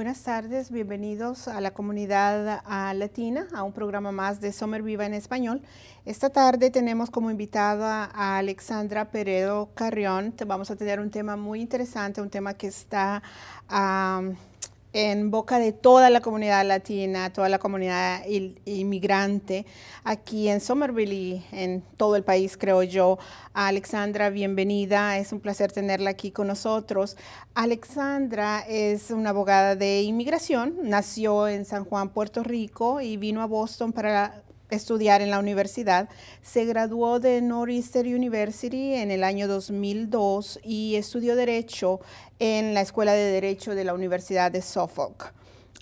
Buenas tardes, bienvenidos a la comunidad latina, a un programa más de Summer Viva en español. Esta tarde tenemos como invitada a Alexandra Peredo Carrión. Vamos a tener un tema muy interesante, un tema que está en boca de toda la comunidad latina, toda la comunidad inmigrante aquí en Somerville y en todo el país, creo yo. Alexandra, bienvenida. Es un placer tenerla aquí con nosotros. Alexandra es una abogada de inmigración, nació en San Juan, Puerto Rico y vino a Boston para estudiar en la universidad. Se graduó de Northeastern University en el año 2002 y estudió Derecho en la Escuela de Derecho de la Universidad de Suffolk.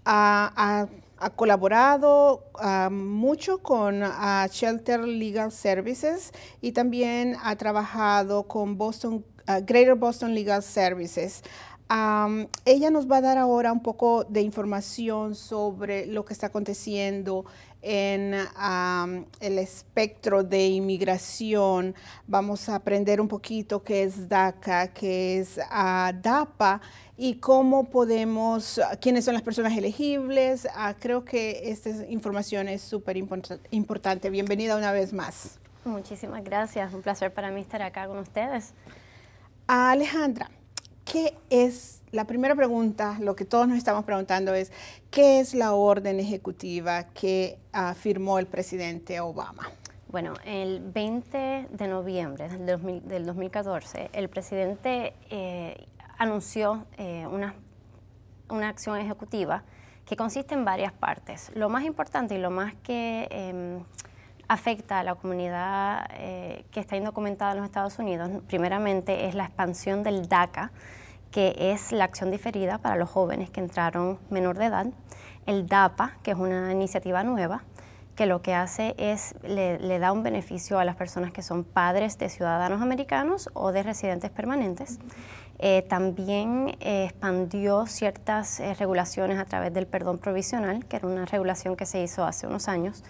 ha colaborado ah, mucho con ah, Shelter Legal Services y también ha trabajado con Boston, ah, Greater Boston Legal Services ella nos va a dar ahora un poco de información sobre lo que está aconteciendo en el espectro de inmigración. Vamos a aprender un poquito qué es DACA, qué es ah, DAPA y cómo podemos, quiénes son las personas elegibles. Ah, creo que esta información es súper importante. Bienvenida una vez más. Muchísimas gracias. Un placer para mí estar acá con ustedes. Alejandra. ¿qué es? La primera pregunta, lo que todos nos estamos preguntando es, ¿qué es la orden ejecutiva que firmó el presidente Obama? Bueno, el 20 de noviembre del, del 2014, el presidente eh, anunció eh, una, una, acción ejecutiva que consiste en varias partes. Lo más importante y lo más que... Em, afecta a la comunidad eh, que está indocumentada en los Estados Unidos, primeramente es la expansión del DACA, que es la acción diferida para los jóvenes que entraron menor de edad, el DAPA, que es una iniciativa nueva, que lo que hace es le, da un beneficio a las personas que son padres de ciudadanos americanos o de residentes permanentes. Eh, también eh, expandió ciertas regulaciones a través del perdón provisional, que era una regulación que se hizo hace unos años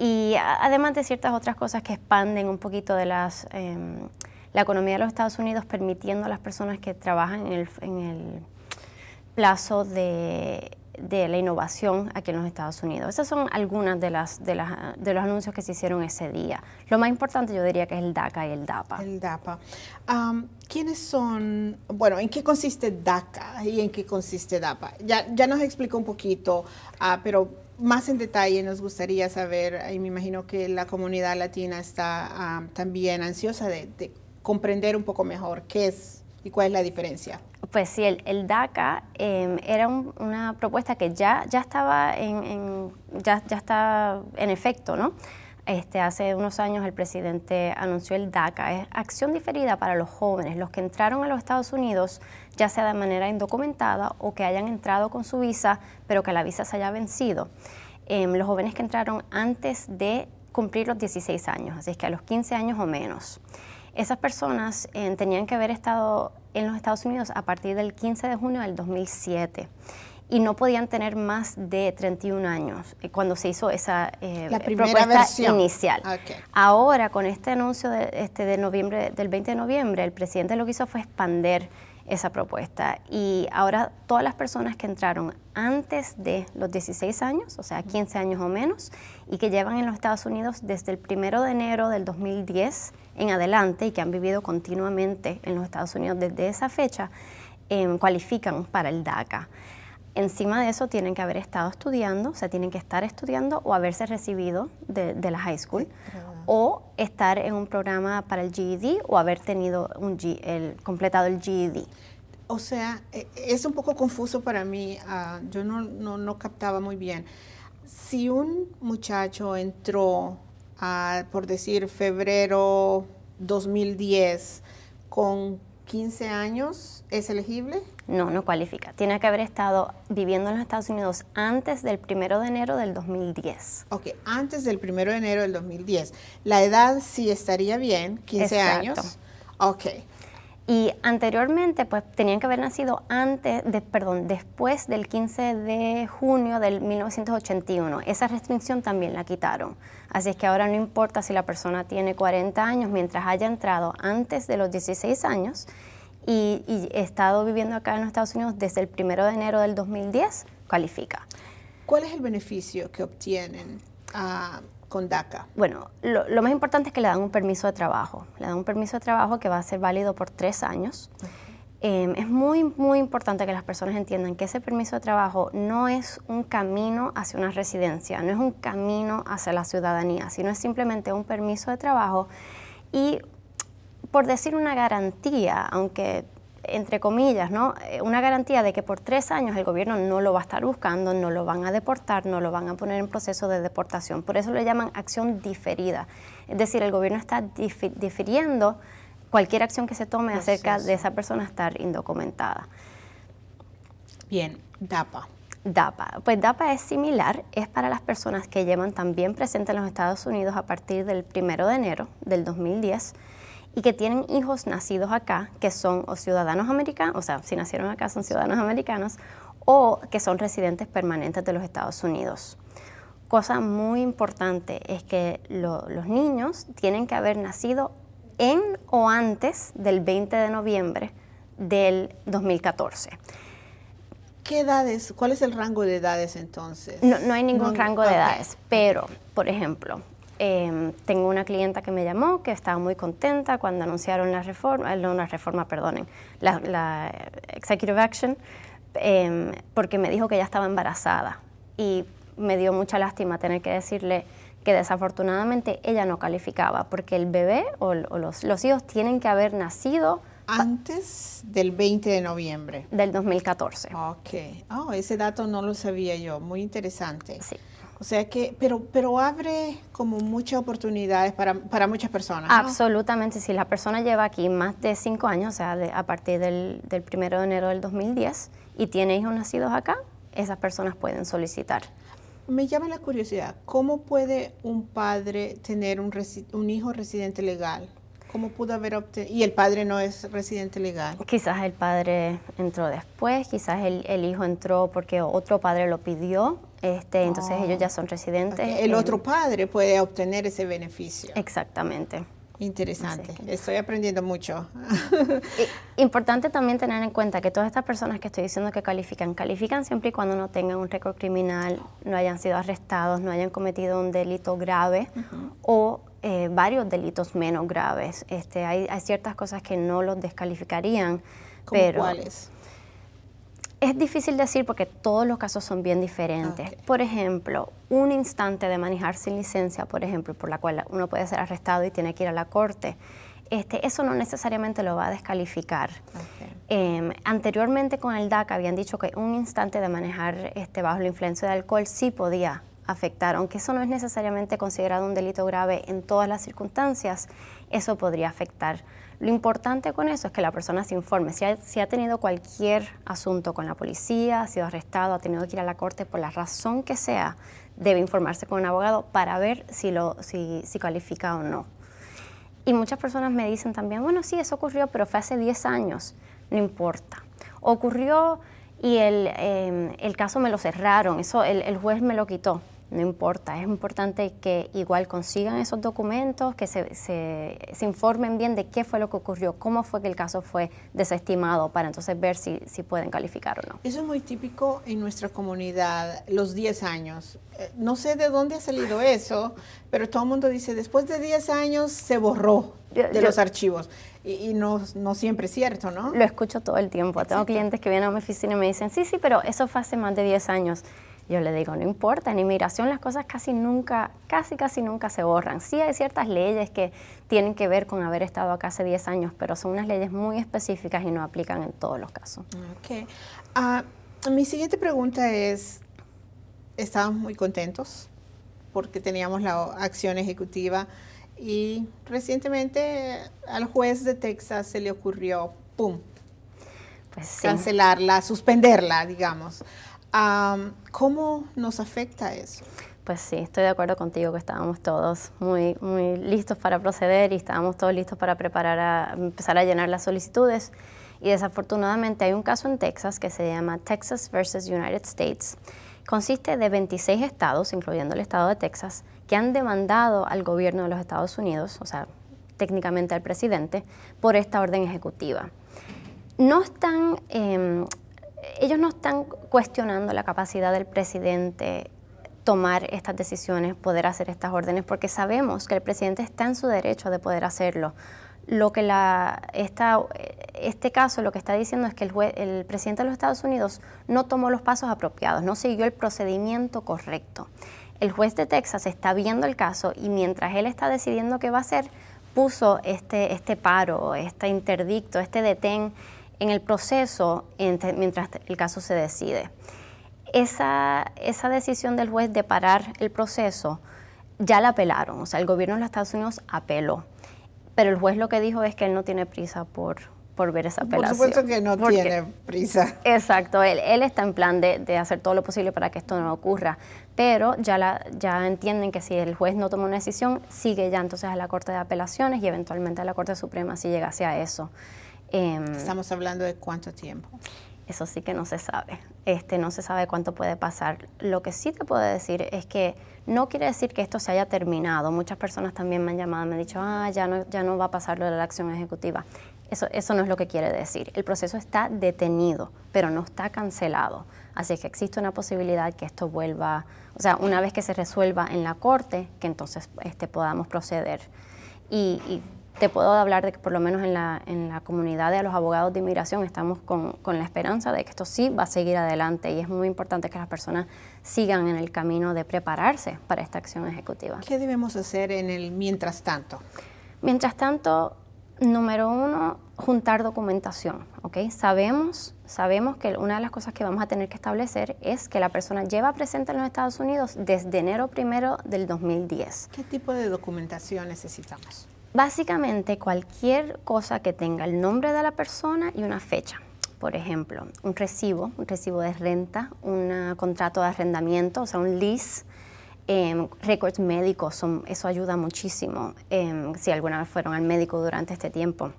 y además de ciertas otras cosas que expanden un poquito de las, em, la economía de los Estados Unidos, permitiendo a las personas que trabajan en el, en el plazo de, la innovación aquí en los Estados Unidos. Esas son algunas de, las, de, las, de los anuncios que se hicieron ese día. Lo más importante yo diría que es el DACA y el DAPA. El DAPA. ¿Quiénes son, bueno, en qué consiste DACA y en qué consiste DAPA? Ya, ya nos explicó un poquito, ah, pero más en detalle nos gustaría saber, y me imagino que la comunidad latina está también ansiosa de, comprender un poco mejor qué es y cuál es la diferencia. Pues sí, el, DACA em, era una propuesta que ya, ya estaba en, ya, está en efecto, ¿no? Este, hace unos años el presidente anunció el DACA, es acción diferida para los jóvenes, los que entraron a los Estados Unidos ya sea de manera indocumentada o que hayan entrado con su visa, pero que la visa se haya vencido. Em, los jóvenes que entraron antes de cumplir los 16 años, así es que a los 15 años o menos. Esas personas em, tenían que haber estado en los Estados Unidos a partir del 15 de junio del 2007 y no podían tener más de 31 años eh, cuando se hizo esa eh, propuesta inicial. Ahora, con este anuncio este, de noviembre, del 20 de noviembre, el presidente lo que hizo fue expander esa propuesta. Y ahora todas las personas que entraron antes de los 16 años, o sea, 15 años o menos, y que llevan en los Estados Unidos desde el 1 de enero del 2010 en adelante y que han vivido continuamente en los Estados Unidos desde esa fecha, eh, cualifican para el DACA. Encima de eso tienen que haber estado estudiando, o sea, tienen que estar estudiando o haberse recibido de, la high school, o estar en un programa para el GED o haber tenido un el, completado el GED. O sea, e, es un poco confuso para mí, ah, yo no, captaba muy bien. Si un muchacho entró, por decir, febrero 2010 con 15 años es elegible? No, no cualifica. Tiene que haber estado viviendo en los Estados Unidos antes del 1 de enero del 2010. Ok, antes del 1 de enero del 2010. La edad sí estaría bien, 15 Exacto. años. Ok. Y anteriormente, pues tenían que haber nacido antes, perdón, después del 15 de junio del 1981. Esa restricción también la quitaron. Así es que ahora no importa si la persona tiene 40 años, mientras haya entrado antes de los 16 años y, y estado viviendo acá en los Estados Unidos desde el 1 de enero del 2010, califica. ¿Cuál es el beneficio que obtienen? Ah, con DACA? Bueno, lo, más importante es que le dan un permiso de trabajo. Le dan un permiso de trabajo que va a ser válido por tres años. Em, es muy, muy importante que las personas entiendan que ese permiso de trabajo no es un camino hacia una residencia, no es un camino hacia la ciudadanía, sino es simplemente un permiso de trabajo y, por decir una garantía, aunque entre comillas, ¿no? Eh, una garantía de que por tres años el gobierno no lo va a estar buscando, no lo van a deportar, no lo van a poner en proceso de deportación. Por eso le llaman acción diferida. Es decir, el gobierno está difiriendo cualquier acción que se tome acerca de esa persona estar indocumentada. Bien, DAPA. DAPA. Pues DAPA es similar, es para las personas que llevan también presente en los Estados Unidos a partir del primero de enero del 2010 y que tienen hijos nacidos acá, que son o ciudadanos americanos, o sea, si nacieron acá son ciudadanos americanos, o que son residentes permanentes de los Estados Unidos. Cosa muy importante es que los niños tienen que haber nacido en o antes del 20 de noviembre del 2014. ¿Qué edades? ¿Cuál es el rango de edades entonces? No, hay ningún rango de edades, pero, por ejemplo, Em, tengo una clienta que me llamó que estaba muy contenta cuando anunciaron la reforma, eh, no una reforma, perdonen, la, Executive Action, em, porque me dijo que ya estaba embarazada y me dio mucha lástima tener que decirle que desafortunadamente ella no calificaba, porque el bebé o, los, hijos tienen que haber nacido antes del 20 de noviembre. Del 2014. Ok. Oh, ese dato no lo sabía yo. Muy interesante. Sí. O sea que, pero, pero abre como muchas oportunidades para, para muchas personas. Absolutamente, si la persona lleva aquí más de cinco años, o sea, a partir del, del primero de enero del 2010, y tiene hijos nacidos acá, esas personas pueden solicitar. Me llama la curiosidad, ¿cómo puede un padre tener un, hijo residente legal? ¿Cómo pudo haber obtenido? Y el padre no es residente legal. Quizás el padre entró después, quizás el, el hijo entró porque otro padre lo pidió este, entonces ellos ya son residentes. El, otro padre puede obtener ese beneficio. Exactamente. Interesante, estoy aprendiendo mucho. importante también tener en cuenta que todas estas personas que estoy diciendo que califican, califican siempre y cuando no tengan un récord criminal, no hayan sido arrestados, no hayan cometido un delito grave o eh, varios delitos menos graves. Este, hay, ciertas cosas que no los descalificarían. pero, ¿Cuáles? Es difícil decir porque todos los casos son bien diferentes. Por ejemplo, un instante de manejar sin licencia, por ejemplo, por la cual uno puede ser arrestado y tiene que ir a la corte, este, eso no necesariamente lo va a descalificar. Em, anteriormente con el D.A.C. habían dicho que un instante de manejar este, bajo la influencia de alcohol sí podía afectar, aunque eso no es necesariamente considerado un delito grave en todas las circunstancias, eso podría afectar lo importante con eso es que la persona se informe. Si ha, tenido cualquier asunto con la policía, ha sido arrestado, ha tenido que ir a la corte por la razón que sea, debe informarse con un abogado para ver si, lo, si, si califica o no. Y muchas personas me dicen también, bueno, sí, eso ocurrió, pero fue hace 10 años, no importa. Ocurrió y el, em, el caso me lo cerraron, eso el, juez me lo quitó no importa, es importante que igual consigan esos documentos, que se, informen bien de qué fue lo que ocurrió, cómo fue que el caso fue desestimado, para entonces ver si, si pueden calificar o no. Eso es muy típico en nuestra comunidad, los 10 años. Eh, no sé de dónde ha salido eso, pero todo el mundo dice, después de 10 años se borró de los archivos. Y, no, siempre es cierto, ¿no? Lo escucho todo el tiempo. Tengo clientes que vienen a mi oficina y me dicen, sí, sí, pero eso fue hace más de 10 años. Yo le digo, no importa, en inmigración las cosas casi nunca, casi casi nunca se borran. Sí hay ciertas leyes que tienen que ver con haber estado acá hace 10 años, pero son unas leyes muy específicas y no aplican en todos los casos. Ok. Ah, mi siguiente pregunta es, estábamos muy contentos porque teníamos la acción ejecutiva y recientemente al juez de Texas se le ocurrió, ¡pum!, pues cancelarla, suspenderla, digamos. ¿Cómo nos afecta eso? Pues sí, estoy de acuerdo contigo que estábamos todos muy, muy listos para proceder y estábamos todos listos para preparar a empezar a llenar las solicitudes. Y desafortunadamente hay un caso en Texas que se llama Texas versus United States. Consiste de 26 estados, incluyendo el estado de Texas, que han demandado al gobierno de los Estados Unidos, o sea, técnicamente al presidente, por esta orden ejecutiva. No están em, ellos no están cuestionando la capacidad del presidente tomar estas decisiones, poder hacer estas órdenes, porque sabemos que el presidente está en su derecho de poder hacerlo. Lo que la, este caso lo que está diciendo es que el, el presidente de los Estados Unidos no tomó los pasos apropiados, no siguió el procedimiento correcto. El juez de Texas está viendo el caso y mientras él está decidiendo qué va a hacer, puso este, este paro, este interdicto, este detén en el proceso mientras el caso se decide. Esa, esa decisión del juez de parar el proceso ya la apelaron, o sea, el gobierno de los Estados Unidos apeló, pero el juez lo que dijo es que él no tiene prisa por, por ver esa apelación. Por supuesto que no tiene prisa. Exacto, él, está en plan de, hacer todo lo posible para que esto no ocurra, pero ya, la, ya entienden que si el juez no toma una decisión, sigue ya entonces a la Corte de Apelaciones y eventualmente a la Corte Suprema si llegase a eso. Em, Estamos hablando de cuánto tiempo. Eso sí que no se sabe. Este, no se sabe cuánto puede pasar. Lo que sí te puedo decir es que no quiere decir que esto se haya terminado. Muchas personas también me han llamado y me han dicho, ah, ya no, ya no va a pasar lo de la acción ejecutiva. Eso, eso no es lo que quiere decir. El proceso está detenido, pero no está cancelado. Así que existe una posibilidad que esto vuelva, o sea, una vez que se resuelva en la corte, que entonces este, podamos proceder. Y, y te puedo hablar de que por lo menos en la, comunidad de los abogados de inmigración estamos con, la esperanza de que esto sí va a seguir adelante y es muy importante que las personas sigan en el camino de prepararse para esta acción ejecutiva. ¿Qué debemos hacer en el mientras tanto? Mientras tanto, número uno, juntar documentación, Sabemos, sabemos que una de las cosas que vamos a tener que establecer es que la persona lleva presente en los Estados Unidos desde enero primero del 2010. ¿Qué tipo de documentación necesitamos? Básicamente cualquier cosa que tenga el nombre de la persona y una fecha. Por ejemplo, un recibo, un recibo de renta, un ah, contrato de arrendamiento, o sea, un lease, eh, récords médicos, eso ayuda muchísimo em, si alguna vez fueron al médico durante este tiempo.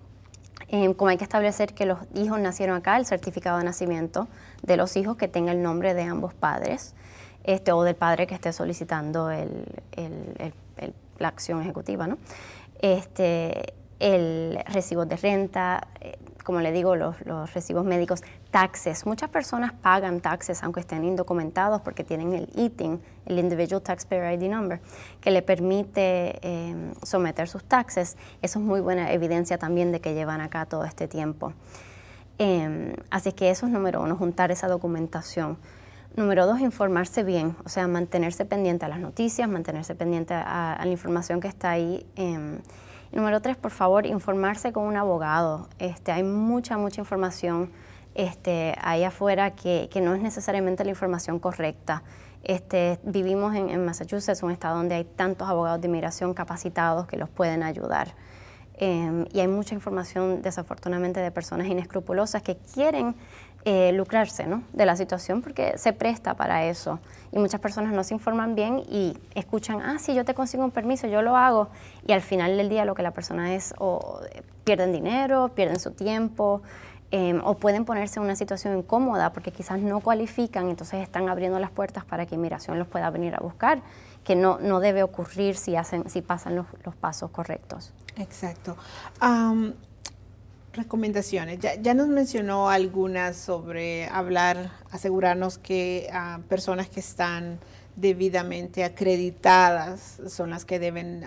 Em, como hay que establecer que los hijos nacieron acá, el certificado de nacimiento de los hijos que tenga el nombre de ambos padres este, o del padre que esté solicitando la acción ejecutiva. ¿no? este, el recibo de renta, eh, como le digo, los, recibos médicos, taxes. Muchas personas pagan taxes aunque estén indocumentados porque tienen el ITIN, el Individual Taxpayer ID Number, que le permite em, someter sus taxes. Eso es muy buena evidencia también de que llevan acá todo este tiempo. Em, así que eso es número uno, juntar esa documentación. Número dos, informarse bien, o sea, mantenerse pendiente a las noticias, mantenerse pendiente a, la información que está ahí. Em. número tres, por favor, informarse con un abogado. Este, hay mucha, mucha información este, ahí afuera que, no es necesariamente la información correcta. Este, vivimos en, Massachusetts, un estado donde hay tantos abogados de inmigración capacitados que los pueden ayudar. Em, y hay mucha información, desafortunadamente, de personas inescrupulosas que quieren eh, lucrarse de la situación porque se presta para eso. Y muchas personas no se informan bien y escuchan, ah, sí, yo te consigo un permiso, yo lo hago. Y al final del día lo que la persona es, o eh, pierden dinero, pierden su tiempo, em, o pueden ponerse en una situación incómoda porque quizás no cualifican, entonces están abriendo las puertas para que inmigración los pueda venir a buscar, que no, no debe ocurrir si, hacen, si pasan los, pasos correctos. Exacto. Recomendaciones. Ya, nos mencionó algunas sobre hablar, asegurarnos que ah, personas que están debidamente acreditadas son las que deben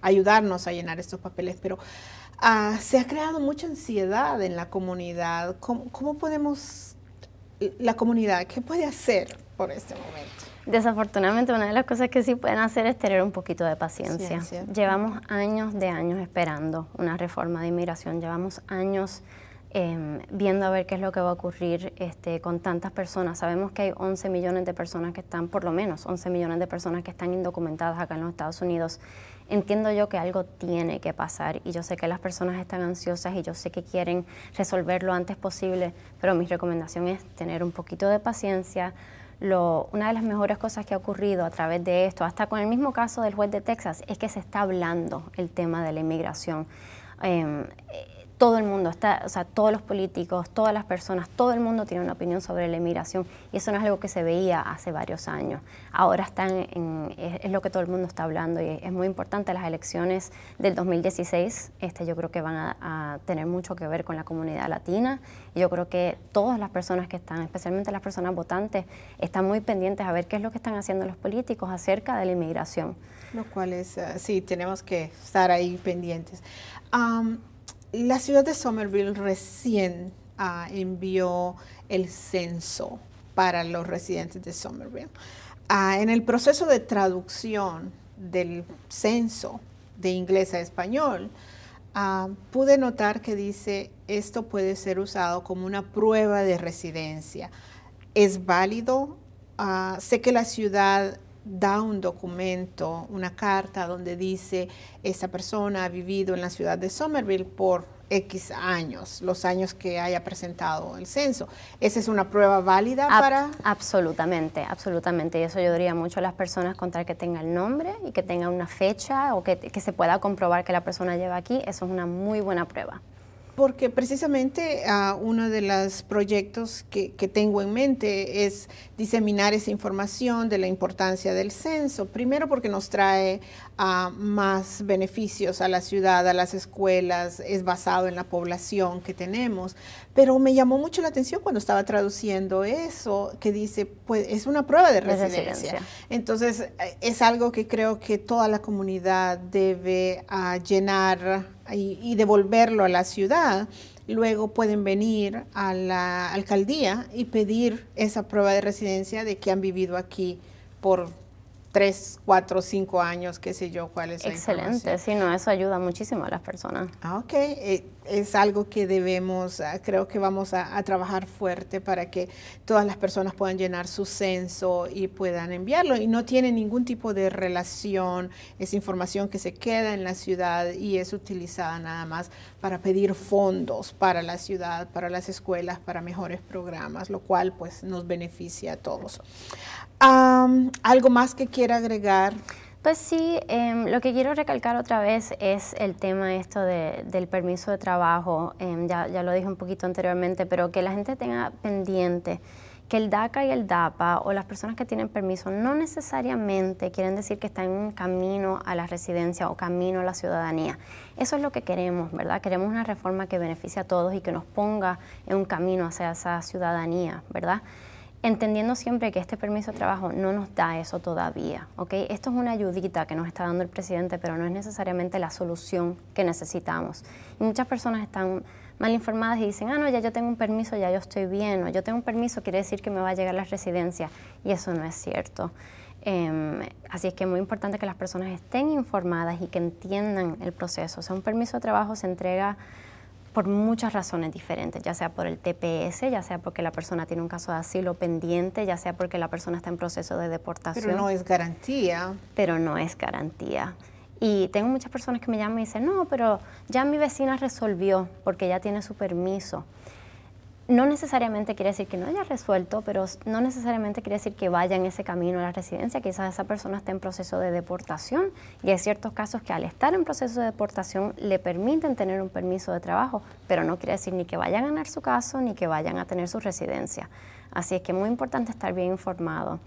ayudarnos a llenar estos papeles, pero ah, se ha creado mucha ansiedad en la comunidad. ¿Cómo podemos, la comunidad, qué puede hacer por este momento? Desafortunadamente, una de las cosas que sí pueden hacer es tener un poquito de paciencia. llevamos años de años esperando una reforma de inmigración, llevamos años em, viendo a ver qué es lo que va a ocurrir este, con tantas personas. Sabemos que hay 11 millones de personas que están, por lo menos 11 millones de personas que están indocumentadas acá en los Estados Unidos. Entiendo yo que algo tiene que pasar y yo sé que las personas están ansiosas y yo sé que quieren resolverlo antes posible, pero mi recomendación es tener un poquito de paciencia, una de las mejores cosas que ha ocurrido a través de esto, hasta con el mismo caso del juez de Texas, es que se está hablando el tema de la inmigración. Em, todo el mundo, está, o sea, todos los políticos, todas las personas, todo el mundo tiene una opinión sobre la inmigración y eso no es algo que se veía hace varios años. Ahora están en, es, lo que todo el mundo está hablando y es muy importante. Las elecciones del 2016 este, yo creo que van a, tener mucho que ver con la comunidad latina y yo creo que todas las personas que están, especialmente las personas votantes, están muy pendientes a ver qué es lo que están haciendo los políticos acerca de la inmigración. Lo cual es, eh, sí, tenemos que estar ahí pendientes la ciudad de Somerville recién ah, envió el censo para los residentes de Somerville. Ah, en el proceso de traducción del censo de inglés a español, ah, pude notar que dice, esto puede ser usado como una prueba de residencia. ¿Es válido? sé que la ciudad da un documento, una carta donde dice, esa persona ha vivido en la ciudad de Somerville por X años, los años que haya presentado el censo. ¿Esa es una prueba válida para...? Absolutamente, absolutamente. Y eso yo diría mucho a las personas contra que tenga el nombre y que tenga una fecha o que se pueda comprobar que la persona lleva aquí. Eso es una muy buena prueba porque precisamente ah, uno de los proyectos que, tengo en mente es diseminar esa información de la importancia del censo. Primero porque nos trae a más beneficios a la ciudad, a las escuelas, es basado en la población que tenemos. Pero me llamó mucho la atención cuando estaba traduciendo eso, que dice, pues es una prueba de residencia. Entonces, es algo que creo que toda la comunidad debe ah, llenar y devolverlo a la ciudad luego pueden venir a la alcaldía y pedir esa prueba de residencia de que han vivido aquí por tres, cuatro, cinco años, qué sé yo, cuál es Excelente, sí, no, eso ayuda muchísimo a las personas. Ah, ok, eh, es algo que debemos, ah, creo que vamos a, a, trabajar fuerte para que todas las personas puedan llenar su censo y puedan enviarlo. Y no tiene ningún tipo de relación, es información que se queda en la ciudad y es utilizada nada más para pedir fondos para la ciudad, para las escuelas, para mejores programas, lo cual pues nos beneficia a todos. ¿Algo más que quiera agregar? Pues sí, em, lo que quiero recalcar otra vez es el tema esto del permiso de trabajo, em, ya, ya, lo dije un poquito anteriormente, pero que la gente tenga pendiente que el DACA y el DAPA o las personas que tienen permiso no necesariamente quieren decir que están en un camino a la residencia o camino a la ciudadanía. Eso es lo que queremos, ¿verdad? Queremos una reforma que beneficie a todos y que nos ponga en un camino hacia esa ciudadanía, ¿verdad? entendiendo siempre que este permiso de trabajo no nos da eso todavía. ¿ok? Esto es una ayudita que nos está dando el presidente, pero no es necesariamente la solución que necesitamos. muchas personas están mal informadas y dicen, ah, no, ya yo tengo un permiso, ya yo estoy bien, o yo tengo un permiso, quiere decir que me va a llegar la residencia, y eso no es cierto. Em, así es que es muy importante que las personas estén informadas y que entiendan el proceso. O sea, un permiso de trabajo se entrega por muchas razones diferentes, ya sea por el TPS, ya sea porque la persona tiene un caso de asilo pendiente, ya sea porque la persona está en proceso de deportación. Pero no es garantía. Pero no es garantía. Y tengo muchas personas que me llaman y dicen, no, pero ya mi vecina resolvió porque ya tiene su permiso no necesariamente quiere decir que no haya resuelto, pero no necesariamente quiere decir que vaya en ese camino a la residencia. Quizás esa persona esté en proceso de deportación y hay ciertos casos que al estar en proceso de deportación le permiten tener un permiso de trabajo, pero no quiere decir ni que vaya a ganar su caso ni que vayan a tener su residencia. Así es que es muy importante estar bien informado.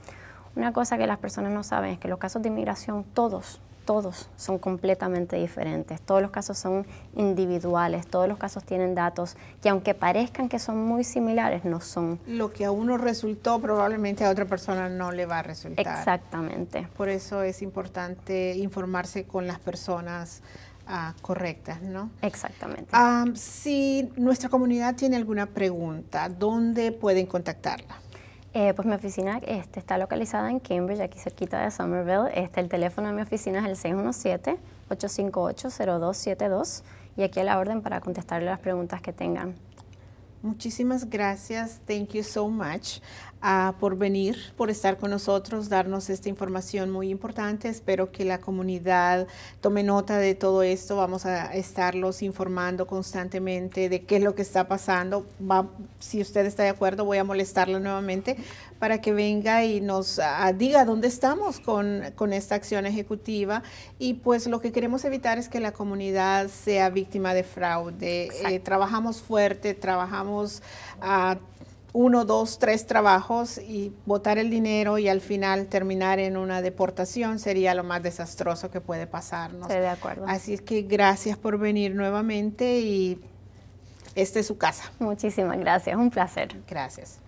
Una cosa que las personas no saben es que los casos de inmigración, todos todos son completamente diferentes, todos los casos son individuales, todos los casos tienen datos que aunque parezcan que son muy similares, no son. Lo que a uno resultó probablemente a otra persona no le va a resultar. Exactamente. Por eso es importante informarse con las personas ah, correctas, ¿no? Exactamente. Ah, si nuestra comunidad tiene alguna pregunta, ¿dónde pueden contactarla? Eh, pues mi oficina este, está localizada en Cambridge, aquí cerquita de Somerville. Este, el teléfono de mi oficina es el 617-858-0272 y aquí a la orden para contestarle las preguntas que tengan. Muchísimas gracias, thank you so much ah, por venir, por estar con nosotros, darnos esta información muy importante. Espero que la comunidad tome nota de todo esto. Vamos a estarlos informando constantemente de qué es lo que está pasando. si usted está de acuerdo, voy a molestarla nuevamente para que venga y nos ah, diga dónde estamos con, esta acción ejecutiva. Y pues lo que queremos evitar es que la comunidad sea víctima de fraude. Eh, trabajamos fuerte, trabajamos a ah, uno, dos, tres trabajos y botar el dinero y al final terminar en una deportación sería lo más desastroso que puede pasarnos. Estoy de acuerdo. Así que gracias por venir nuevamente y esta es su casa. Muchísimas gracias, un placer. Gracias.